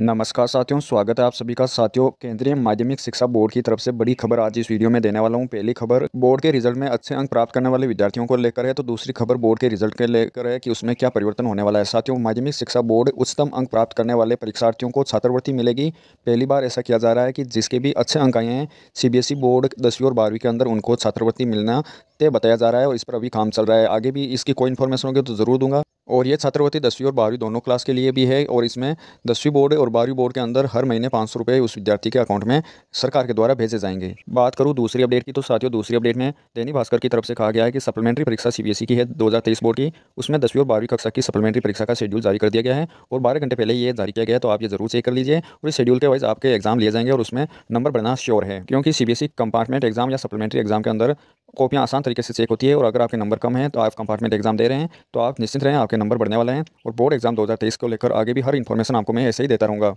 नमस्कार साथियों स्वागत है आप सभी का साथियों केंद्रीय माध्यमिक शिक्षा बोर्ड की तरफ से बड़ी खबर आज इस वीडियो में देने वाला हूं पहली खबर बोर्ड के रिजल्ट में अच्छे अंक प्राप्त करने वाले विद्यार्थियों को लेकर है तो दूसरी खबर बोर्ड के रिजल्ट के लेकर है कि उसमें क्या परिवर्तन होने वाला है साथियों माध्यमिक शिक्षा बोर्ड उच्चतम अंक प्राप्त करने वाले परीक्षार्थियों को छात्रवृत्ति मिलेगी पहली बार ऐसा किया जा रहा है कि जिसके भी अच्छे अंक आए हैं ई बोर्ड दसवीं और बारहवीं के अंदर उनको छात्रवृत्ति मिलना तय बताया जा रहा है और इस पर अभी काम चल रहा है आगे भी इसकी कोई इन्फॉर्मेशन होगी तो जरूर दूंगा और ये छात्रवृत्ति दसवीं और बारहवीं दोनों क्लास के लिए भी है और इसमें दसवीं बोर्ड और बारहवीं बोर्ड के अंदर हर महीने पाँच सौ रुपये उस विद्यार्थी के अकाउंट में सरकार के द्वारा भेजे जाएंगे बात करूँ दूसरी अपडेट की तो साथियों दूसरी अपडेट में दैनिक भास्कर की तरफ से कहा गया है कि सप्लीमेंट्री परीक्षा सी की है दो बोर्ड की उसमें दसवीं और बारहवीं कक्षा की सप्लीमेंट्री परीक्षा का शेड्यूल जारी कर दिया गया है और बारह घंटे पहले ये जारी किया गया तो आप ये जरूर चेक कर लीजिए और इस शेड्यूल के वाइज आपके एग्जाम लिए जाएंगे और उसमें नंबर बढ़ना श्योर है क्योंकि सी कंपार्टमेंट एग्जाम या सप्लीमेंट्री एग्जाम के अंदर कॉपियाँ आसान तरीके से चेक होती है और अगर आपके नंबर कम हैं तो आप कंपार्टमेंट एग्जाम दे रहे हैं तो आप निश्चित रहें आपके नंबर बढ़ने वाले हैं और बोर्ड एग्जाम 2023 को लेकर आगे भी हर इन्फॉर्मेशन आपको मैं ऐसे ही देता रहूँगा